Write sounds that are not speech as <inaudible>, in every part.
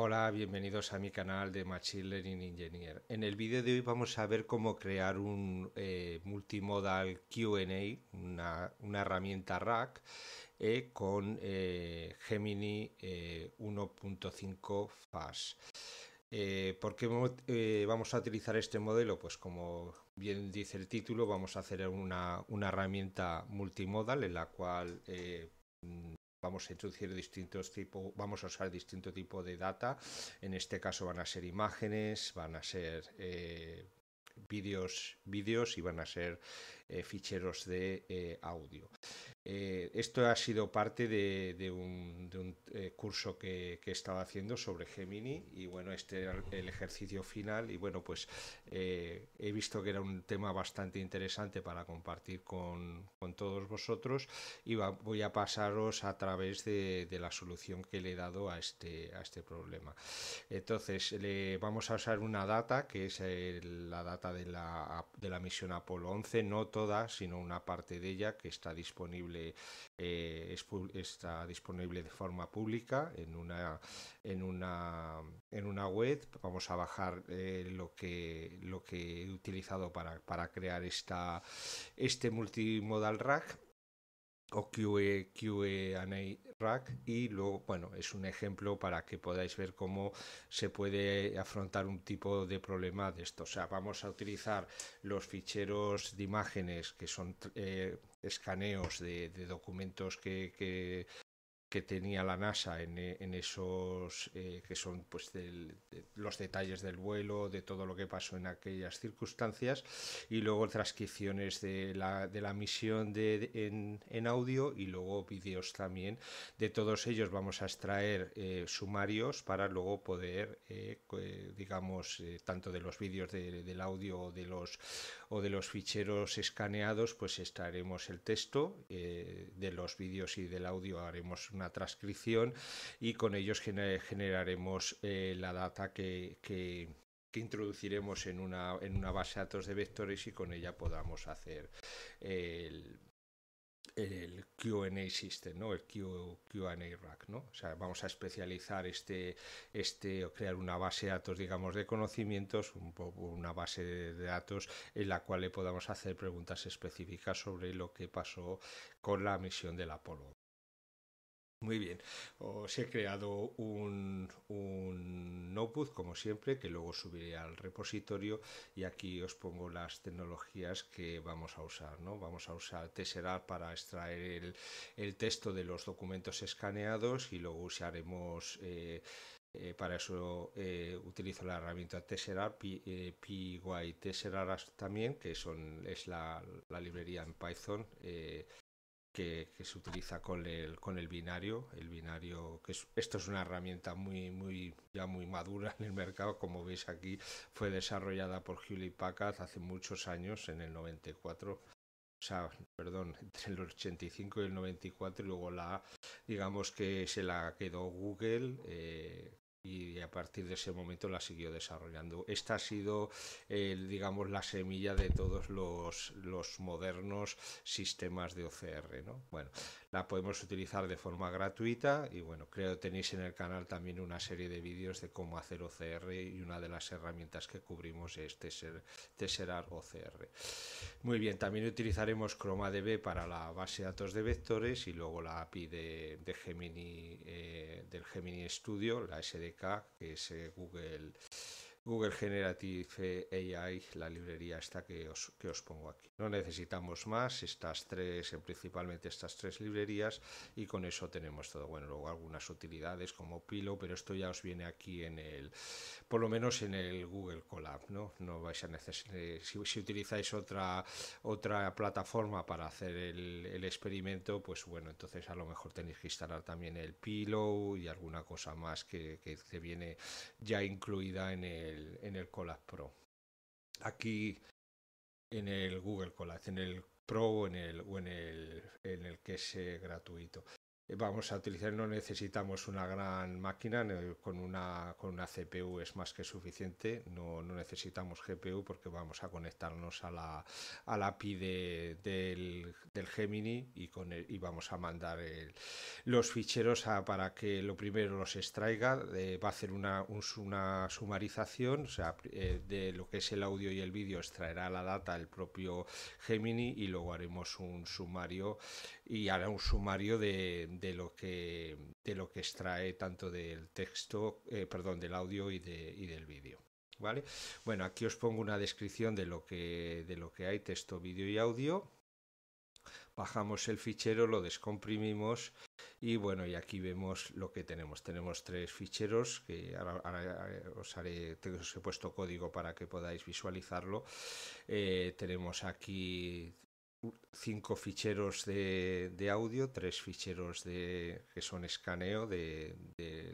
Hola, bienvenidos a mi canal de Machine Learning Engineer. En el vídeo de hoy vamos a ver cómo crear un eh, multimodal Q&A, una, una, herramienta RAC, eh, con eh, Gemini 1.5 FAS. ¿Por qué vamos a utilizar este modelo? Pues como bien dice el título, vamos a hacer una herramienta multimodal en la cual vamos a introducir distintos tipos, vamos a usar distinto tipo de data. En este caso van a ser imágenes, van a ser eh, vídeos, vídeos y van a ser eh, ficheros de eh, audio. esto ha sido parte de, un, eh, curso que, que, estaba haciendo sobre Gemini y bueno, este era el ejercicio final y bueno, pues eh, he visto que era un tema bastante interesante para compartir con, todos vosotros y voy a pasaros a través de, la solución que le he dado a este, a este problema. Entonces, le vamos a usar una data que es la data de la, de la misión Apolo 11, no toda, sino una parte de ella que está disponible, eh, está disponible de forma en una, en una, en una web. Vamos a bajar eh, lo, que, lo que he utilizado para, para crear esta, este multimodal rack o QA, e, e Rack y luego, bueno, es un ejemplo para que podáis ver cómo se puede afrontar un tipo de problema de esto. O sea, vamos a utilizar los ficheros de imágenes que son eh, escaneos de, documentos que, que tenía la NASA en, eh, en esos eh, que son pues los detalles del vuelo, de todo lo que pasó en aquellas circunstancias y luego transcripciones de la, de la misión de, en, en, audio y luego vídeos también. De todos ellos vamos a extraer eh, sumarios para luego poder, digamos, tanto de los vídeos del audio o de los, o de los ficheros escaneados, pues extraeremos el texto, de los vídeos y del audio haremos una transcripción y con ellos generaremos eh, la data que, introduciremos en una, en una base de datos de vectores y con ella podamos hacer el, el QA system, ¿no? El QA rack, ¿no? O sea, vamos a especializar este, este o crear una base de datos, digamos, de conocimientos, un una base de datos en la cual le podamos hacer preguntas específicas sobre lo que pasó con la misión del Apolo muy bien, os he creado un, notebook como siempre que luego subiré al repositorio y aquí os pongo las tecnologías que vamos a usar. ¿no? Vamos a usar Tesseract para extraer el, texto de los documentos escaneados y luego usaremos... Eh, eh, para eso eh, utilizo la herramienta Tesseract, pigua eh, también, que son, es la librería en Python que, se utiliza con el, con el binario. El binario, que esto es una herramienta muy, muy, ya muy madura en el mercado, como veis aquí, fue desarrollada por Hewlett Packard hace muchos años, en el 94. O sea, perdón, entre el 85 y el 94, y luego la, digamos que se la quedó Google, eh, y a partir de ese momento la siguió desarrollando. Esta ha sido, digamos, la semilla de todos los, modernos sistemas de OCR. ¿no? Bueno, la podemos utilizar de forma gratuita y bueno, creo que tenéis en el canal también una serie de vídeos de cómo hacer OCR y una de las herramientas que cubrimos es Tesserar OCR. Muy bien, también utilizaremos ChromaDB para la base de datos de vectores y luego la API de, Gemini, eh, del Gemini Studio, la SDK que es eh, Google Google Generative AI, la librería esta que os, que os pongo aquí. No necesitamos más, estas tres, eh, principalmente estas tres librerías, y con eso tenemos todo. Bueno, luego algunas utilidades como Pilo, pero esto ya os viene aquí en el, por lo menos en el Google Colab, ¿no? No vais a necesitar, eh, si, utilizáis otra, otra plataforma para hacer el, experimento, pues bueno, entonces a lo mejor tenéis que instalar también el Pilo y alguna cosa más que, que, que viene ya incluida en el en el Colab Pro. Aquí en el Google Colab, en el Pro o en el, o en el, en el que es gratuito. Eh, vamos a utilizar, no necesitamos una gran máquina, con una, con una CPU es más que suficiente, no, no necesitamos GPU porque vamos a conectarnos a la, a la API del, del, Gemini y, con y vamos a mandar los ficheros para que lo primero los extraiga, eh, va a hacer una, una sumarización, o sea, eh, de lo que es el audio y el vídeo extraerá la data el propio Gemini y luego haremos un sumario y hará un sumario de de lo que, de lo que extrae tanto del texto, eh, perdón, del audio y, de, y del vídeo. ¿Vale? Bueno, aquí os pongo una descripción de lo que, de lo que hay, texto, vídeo y audio. Bajamos el fichero, lo descomprimimos y bueno, y aquí vemos lo que tenemos. Tenemos tres ficheros que ahora, eh, os, haré, os he puesto código para que podáis visualizarlo. Eh, tenemos aquí cinco ficheros de, audio, tres ficheros de, que son escaneo de,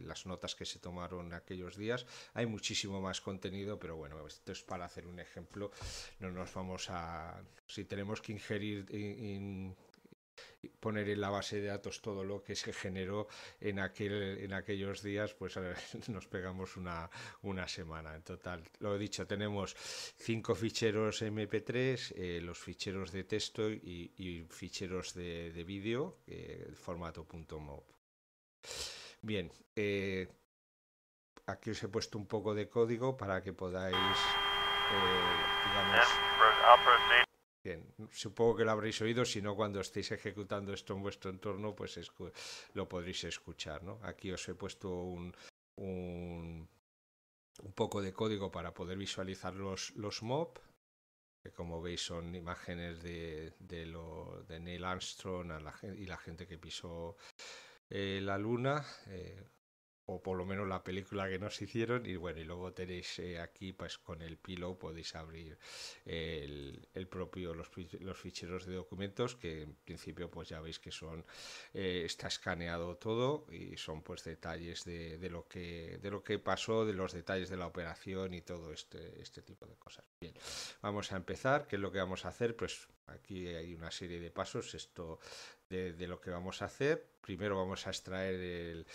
las notas que se tomaron aquellos días. Hay muchísimo más contenido, pero bueno, esto es para hacer un ejemplo. No nos vamos a... Si tenemos que ingerir poner en la base de datos todo lo que se generó en, aquel, en aquellos días, pues <laughs> nos pegamos una, una semana. En total, lo he dicho, tenemos cinco ficheros MP3, eh, los ficheros de texto y, ficheros de, vídeo, eh, formato .mob. Bien, eh, aquí os he puesto un poco de código para que podáis, eh, Bien, supongo que lo habréis oído, si no, cuando estéis ejecutando esto en vuestro entorno, pues lo podréis escuchar. ¿no? Aquí os he puesto un, un, poco de código para poder visualizar los, los mob, que como veis son imágenes de, de, Neil Armstrong y la gente que pisó eh, la luna. Eh, o por lo menos la película que nos hicieron y bueno y luego tenéis eh, aquí pues con el pilo podéis abrir el, el propio los, ficheros de documentos que en principio pues ya veis que son eh, está escaneado todo y son pues detalles de, de, lo que de lo que pasó de los detalles de la operación y todo este este tipo de cosas bien vamos a empezar qué es lo que vamos a hacer pues aquí hay una serie de pasos esto de lo que vamos a hacer primero vamos a extraer el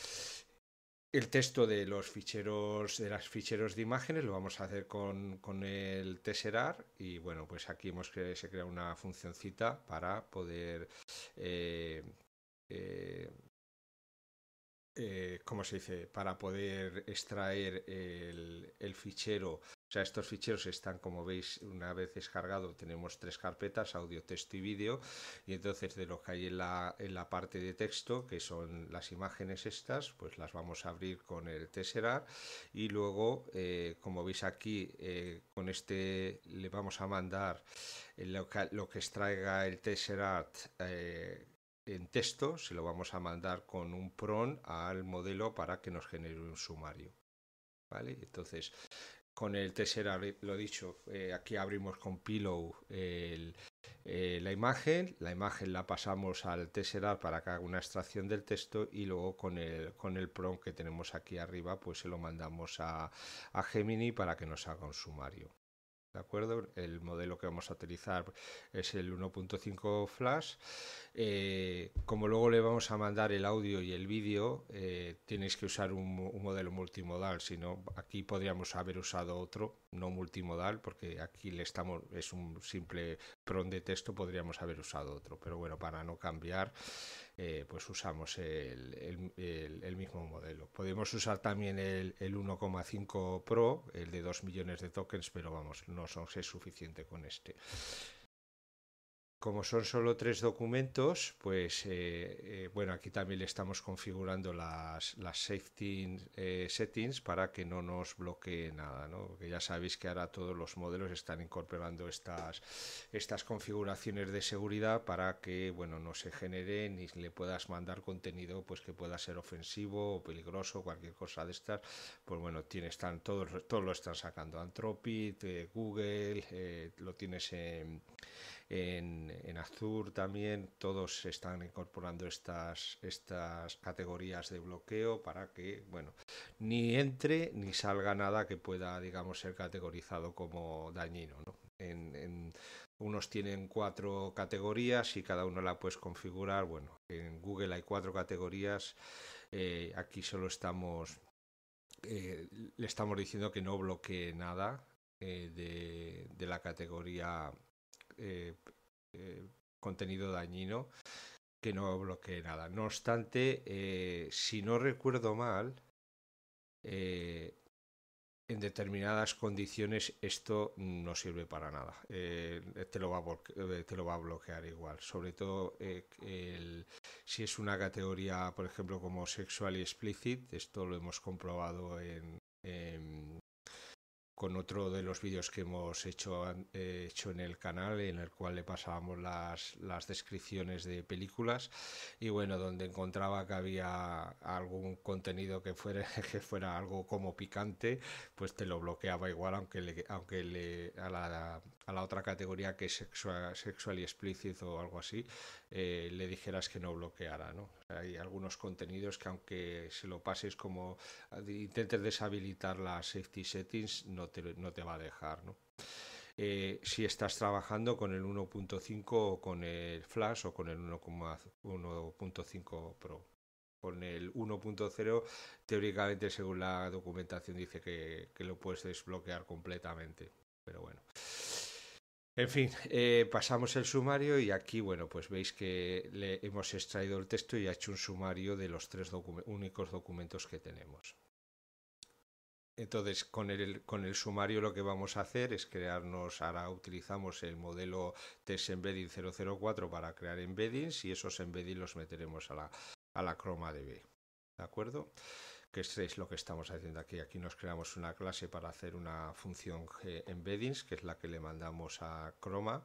el texto de los ficheros de las ficheros de imágenes lo vamos a hacer con, con el Tesserar y bueno pues aquí hemos que se crea una funcioncita para poder eh, eh, eh, ¿cómo se dice? para poder extraer el fichero o sea, estos ficheros están, como veis, una vez descargado, tenemos tres carpetas, audio, texto y vídeo, y entonces de lo que hay en la, en la parte de texto, que son las imágenes estas, pues las vamos a abrir con el Tesseract, y luego, eh, como veis aquí, eh, con este le vamos a mandar lo que, extraiga el Tesseract eh, en texto, se lo vamos a mandar con un PRON al modelo para que nos genere un sumario. ¿Vale? Entonces, con el tesserar lo dicho, eh, aquí abrimos con Pillow eh, la imagen, la imagen la pasamos al Tesseract para que haga una extracción del texto y luego con el, con el prompt que tenemos aquí arriba pues se lo mandamos a Gemini para que nos haga un sumario acuerdo? El modelo que vamos a utilizar es el 1.5 flash. Eh, como luego le vamos a mandar el audio y el vídeo, eh, tenéis que usar un, modelo multimodal, si no, aquí podríamos haber usado otro, no multimodal, porque aquí le estamos, es un simple pron de texto, podríamos haber usado otro, pero bueno, para no cambiar, eh, pues usamos el, el, mismo modelo. Podemos usar también el, 1,5 Pro, el de 2 millones de tokens, pero vamos, no son, es suficiente con este. Como son solo tres documentos, pues eh, eh, bueno, aquí también le estamos configurando las, las safety eh, settings para que no nos bloquee nada, ¿no? Porque ya sabéis que ahora todos los modelos están incorporando estas, estas configuraciones de seguridad para que bueno, no se genere ni le puedas mandar contenido pues que pueda ser ofensivo o peligroso, cualquier cosa de estas. Pues bueno, tiene, están, todos, todos lo están sacando. Anthropic, Google, lo tienes en, en en, también todos están incorporando estas, estas categorías de bloqueo para que, bueno, ni entre ni salga nada que pueda, digamos, ser categorizado como dañino, En, unos tienen cuatro categorías y cada uno la puedes configurar. Bueno, en Google hay cuatro categorías. Eh, aquí solo estamos, eh, le estamos diciendo que no bloquee nada eh, de, de, la categoría eh, contenido dañino que no bloquee nada. No obstante, eh, si no recuerdo mal, eh, en determinadas condiciones esto no sirve para nada. te, lo va a bloquear igual. Sobre todo si es una categoría, por ejemplo, como sexual y explicit, esto lo hemos comprobado en, con otro de los vídeos que hemos hecho, eh, hecho en el canal, en el cual le pasábamos las, las, descripciones de películas y bueno, donde encontraba que había algún contenido que fuera, <laughs> que fuera algo como picante, pues te lo bloqueaba igual aunque, le, aunque le, a la la otra categoría que es sexual, sexual y explícito o algo así, eh, le dijeras que no bloqueara. ¿no? hay algunos contenidos que aunque se lo pases como eh, intentes deshabilitar las safety settings, no te, no te va a dejar. Eh, si estás trabajando con el 1.5 con el Flash o con el 1.5 Pro. Con el 1.0, teóricamente, según la documentación, dice que, que, lo puedes desbloquear completamente. Pero bueno. En fin, eh, pasamos el sumario y aquí, bueno, pues veis que le hemos extraído el texto y ha hecho un sumario de los tres únicos documentos que tenemos. Entonces, con el, sumario lo que vamos a hacer es crearnos, ahora utilizamos el modelo test embedding 004 para crear embeddings y esos embeddings los meteremos a la, a la croma DB. ¿De acuerdo? que es, lo que estamos haciendo aquí. Aquí nos creamos una clase para hacer una función embeddings, que es la que le mandamos a Chroma,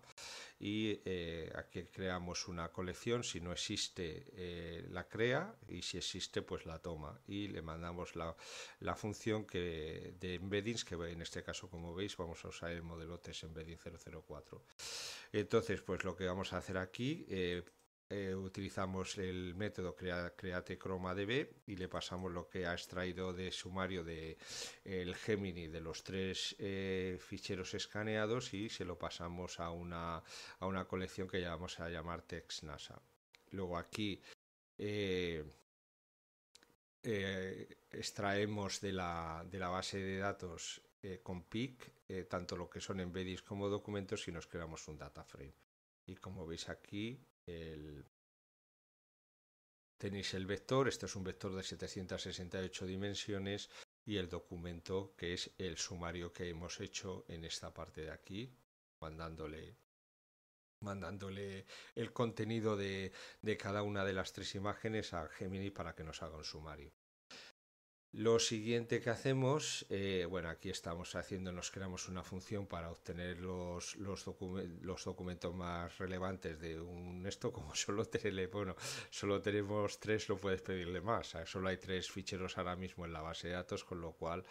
y eh, aquí creamos una colección, si no existe eh, la crea, y si existe pues la toma, y le mandamos la, función que, de embeddings, que en este caso como veis vamos a usar el modelo test embedding 004. Entonces pues lo que vamos a hacer aquí eh, eh, utilizamos el método create chroma db y le pasamos lo que ha extraído de sumario de el Gemini de los tres eh, ficheros escaneados y se lo pasamos a una, a una colección que ya vamos a llamar NASA Luego aquí eh, extraemos de la, de la base de datos con PIC tanto lo que son embeddings como documentos y nos creamos un data frame. Y como veis aquí, el, tenéis el vector, este es un vector de 768 dimensiones y el documento que es el sumario que hemos hecho en esta parte de aquí, mandándole mandándole el contenido de cada una de las tres imágenes a Gemini para que nos haga un sumario. Lo siguiente que hacemos, eh, bueno, aquí estamos haciendo, nos creamos una función para obtener los, los, documentos más relevantes de un esto, como <laughs> solo, tele, bueno, solo tenemos tres, lo puedes pedirle más, solo hay tres ficheros ahora mismo en la base de datos, con lo cual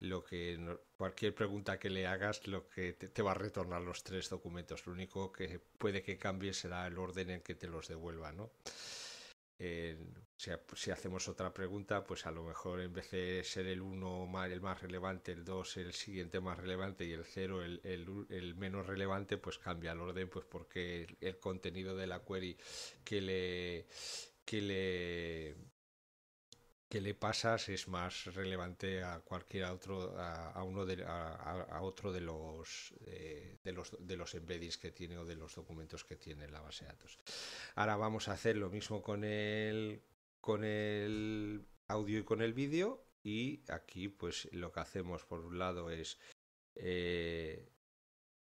lo que cualquier pregunta que le hagas lo que te, va a retornar los tres documentos lo único que puede que cambie será el orden en que te los devuelva no si, hacemos otra pregunta, pues a lo mejor en vez de ser el uno el más relevante, el 2 el siguiente más relevante y el cero el, menos relevante, pues cambia el orden, pues porque el, el contenido de la query que le que le que le pasas es más relevante a cualquier otro a, uno de, a, otro de los eh, de los de los embeddings que tiene o de los documentos que tiene la base de datos ahora vamos a hacer lo mismo con el con el audio y con el vídeo y aquí pues lo que hacemos por un lado es eh,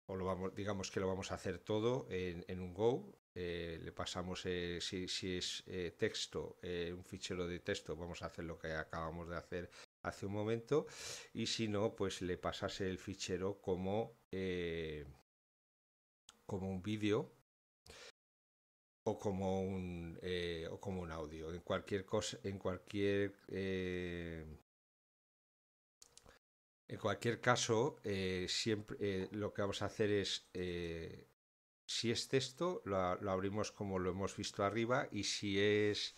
o lo vamos digamos que lo vamos a hacer todo en un go eh, le pasamos, eh, si, es eh, texto, un fichero de texto, vamos a hacer lo que acabamos de hacer hace un momento, y si no, pues le pasase el fichero como, como un vídeo o como un, o como un audio. En cualquier cosa, en cualquier... en cualquier caso, siempre lo que vamos a hacer es si es texto, lo, abrimos como lo hemos visto arriba y si es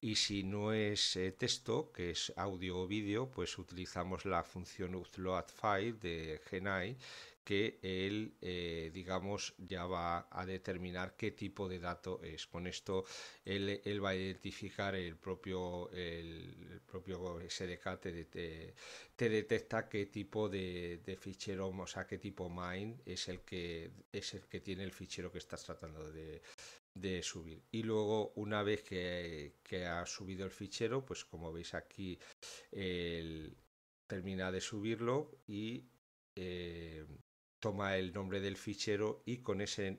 y si no es eh, texto, que es audio o vídeo, pues utilizamos la función upload file de Genai que él, eh, digamos, ya va a determinar qué tipo de dato es. Con esto, él, él va a identificar el propio, el, propio SDK, te, detecta qué tipo de, de, fichero, o sea, qué tipo mine es el que, es el que tiene el fichero que estás tratando de, de subir y luego una vez que, que ha subido el fichero pues como veis aquí el, termina de subirlo y eh, toma el nombre del fichero y con ese,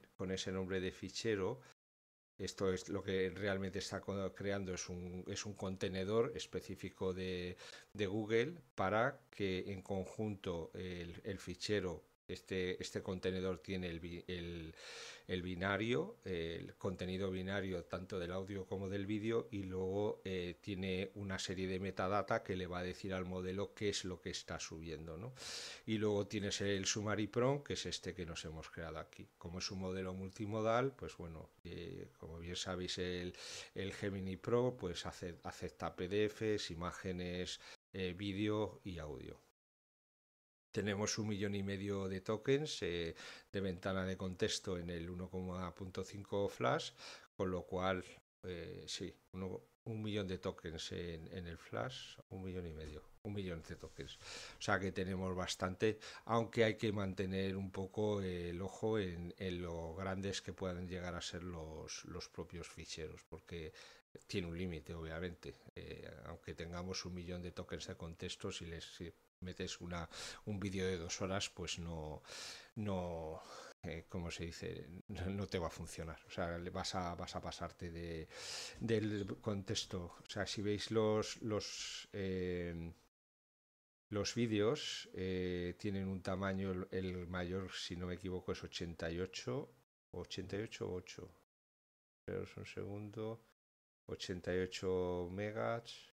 nombre de fichero, esto es lo que realmente está creando, es un, contenedor específico de, Google para que en conjunto el fichero este, este, contenedor tiene el, binario, el contenido binario tanto del audio como del vídeo y luego eh, tiene una serie de metadata que le va a decir al modelo qué es lo que está subiendo. Y luego tienes el Summary Pro, que es este que nos hemos creado aquí. Como es un modelo multimodal, pues bueno, eh, como bien sabéis el, Gemini Pro pues acepta PDFs, imágenes, eh, vídeo y audio. Tenemos un millón y medio de tokens eh, de ventana de contexto en el 1,5 flash, con lo cual, eh, sí, un millón de tokens en, el flash, un millón y medio, un millón de tokens. O sea que tenemos bastante, aunque hay que mantener un poco el ojo en, en lo grandes que puedan llegar a ser los, los propios ficheros, porque tiene un límite, obviamente. Eh, aunque tengamos un millón de tokens de contexto, si les metes una, un vídeo de dos horas, pues no, no eh, como se dice, no te va a funcionar. O sea, le vas a, vas a pasarte de, del contexto. O sea, si veis los, los, eh, los vídeos, eh, tienen un tamaño, el, mayor, si no me equivoco, es 88, 88 8. un segundo. 88 megas,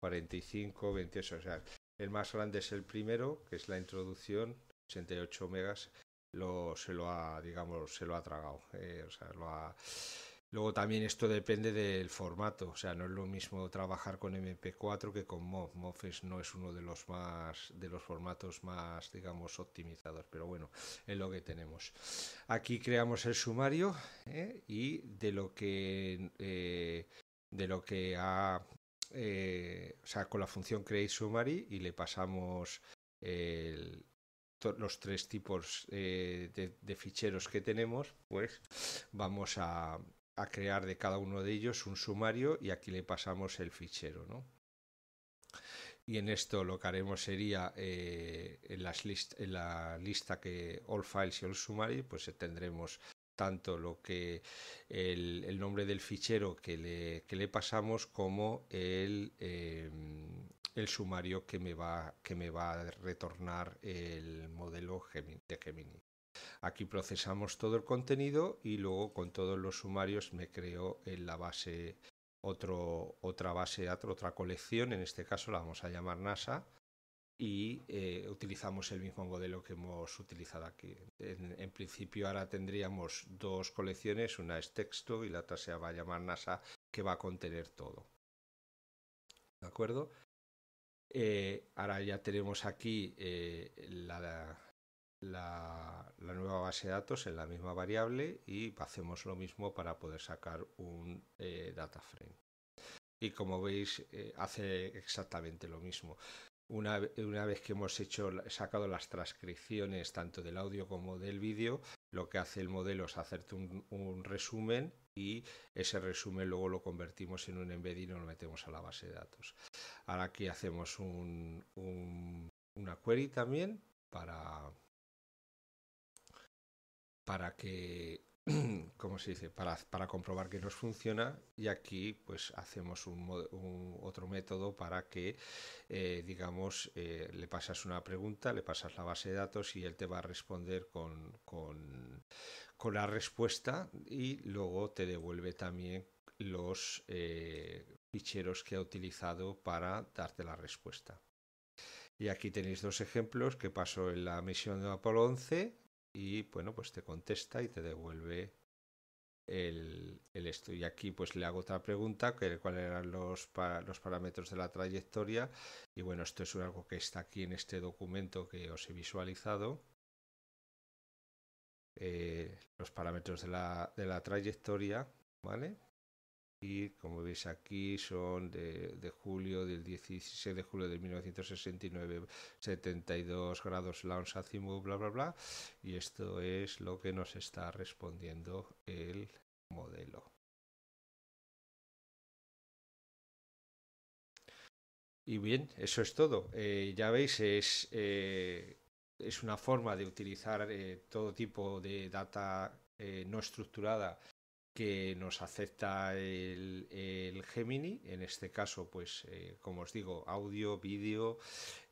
45, 28, o sea, el más grande es el primero, que es la introducción, 88 megas, lo, se lo ha, digamos, se lo ha tragado. Eh, o sea, lo ha... Luego también esto depende del formato, o sea, no es lo mismo trabajar con MP4 que con MOV. MOV no es uno de los más de los formatos más, digamos, optimizados, pero bueno, es lo que tenemos. Aquí creamos el sumario eh, y de lo que eh, de lo que ha eh, o sea, con la función create summary y le pasamos los tres tipos eh, de, ficheros que tenemos, pues vamos a, crear de cada uno de ellos un sumario y aquí le pasamos el fichero, Y en esto lo que haremos sería eh, en, las en la lista que all files y all summary, pues tendremos tanto lo que el, nombre del fichero que le, pasamos como el, em, sumario que me, va, a retornar el modelo de Gemini. Aquí procesamos todo el contenido y luego con todos los sumarios me creo en la base otra base, otra colección, en este caso la vamos a llamar NASA, y eh, utilizamos el mismo modelo que hemos utilizado aquí. En, principio ahora tendríamos dos colecciones, una es texto y la otra se va a llamar NASA, que va a contener todo. ¿De acuerdo? Eh, ahora ya tenemos aquí eh, la, nueva base de datos en la misma variable y hacemos lo mismo para poder sacar un data frame. Y como veis, hace exactamente lo mismo. Una, vez que hemos hecho, sacado las transcripciones tanto del audio como del vídeo, lo que hace el modelo es hacerte un, resumen y ese resumen luego lo convertimos en un embed y lo metemos a la base de datos. Ahora aquí hacemos una query también para que <clears throat> ¿cómo se dice? Para, comprobar que nos funciona y aquí pues hacemos un, otro método para que, eh, digamos, eh, le pasas una pregunta, le pasas la base de datos y él te va a responder con, la respuesta y luego te devuelve también los eh, ficheros que ha utilizado para darte la respuesta. Y aquí tenéis dos ejemplos que pasó en la misión de Apolo 11, y bueno, pues te contesta y te devuelve el, el esto. Y aquí pues le hago otra pregunta, que cuáles eran los, parámetros de la trayectoria. Y bueno, esto es algo que está aquí en este documento que os he visualizado. Eh, los parámetros de la, de la trayectoria, ¿vale? y como veis aquí son de, julio del 16 de julio de 1969 72 grados Lounge bla bla bla y esto es lo que nos está respondiendo el modelo y bien eso es todo eh, ya veis es eh, es una forma de utilizar eh, todo tipo de data no estructurada que nos acepta el, Gemini, en este caso, pues, eh, como os digo, audio, vídeo,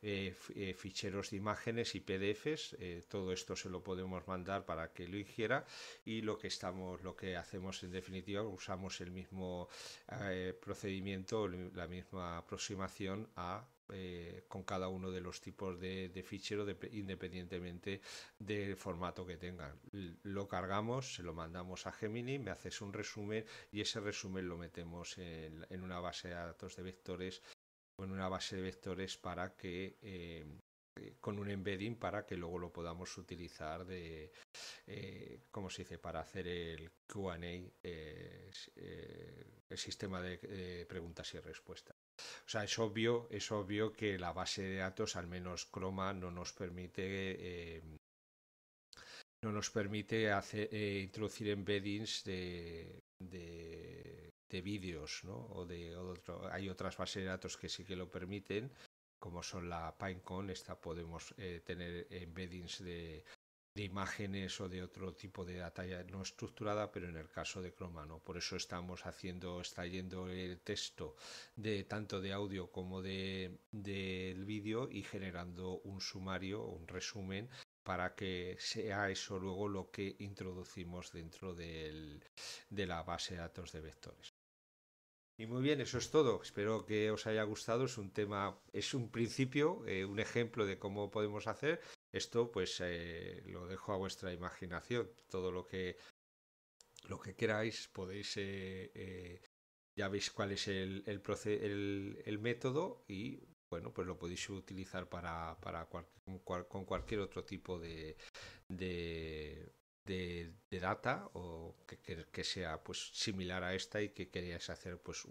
eh, eh, ficheros de imágenes y PDFs, todo esto se lo podemos mandar para que lo hiciera y lo que estamos, lo que hacemos en definitiva, usamos el mismo procedimiento, la misma aproximación a eh, con cada uno de los tipos de, fichero independientemente del formato que tengan. Lo cargamos, se lo mandamos a Gemini, me haces un resumen y ese resumen lo metemos en, una base de datos de vectores o en una base de vectores para que eh, eh, con un embedding para que luego lo podamos utilizar de se dice para hacer el QA el sistema de preguntas y respuestas o sea, es obvio, es obvio que la base de datos, al menos Chroma, no nos permite eh, no nos permite eh, introducir embeddings de, vídeos, ¿no? O de hay otras bases de datos que sí que lo permiten, como son la Pinecon, esta podemos eh, tener embeddings de imágenes o de otro tipo de data no estructurada, pero en el caso de Chroma no. Por eso estamos haciendo, extrayendo el texto de tanto de audio como de del vídeo y generando un sumario, un resumen para que sea eso luego lo que introducimos dentro del, de la base de datos de vectores. Y muy bien, eso es todo. Espero que os haya gustado. Es un tema, es un principio, eh, un ejemplo de cómo podemos hacer. Esto pues eh, lo dejo a vuestra imaginación. Todo lo que lo que queráis podéis eh, eh, ya veis cuál es el, el, método y bueno pues lo podéis utilizar para, para con cualquier otro tipo de, de, data o que, sea pues similar a esta y que queráis hacer pues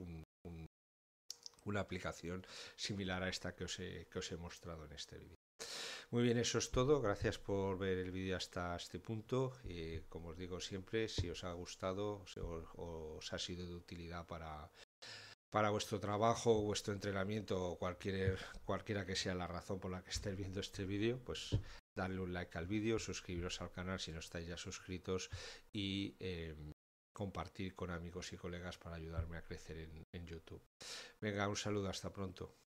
una aplicación similar a esta que os que os he mostrado en este vídeo muy bien, eso es todo. Gracias por ver el vídeo hasta este punto. Y como os digo siempre, si os ha gustado o os, ha sido de utilidad para, vuestro trabajo, vuestro entrenamiento o cualquier, cualquiera que sea la razón por la que estéis viendo este vídeo, pues darle un like al vídeo, suscribiros al canal si no estáis ya suscritos y em, compartir con amigos y colegas para ayudarme a crecer en YouTube. Venga, un saludo, hasta pronto.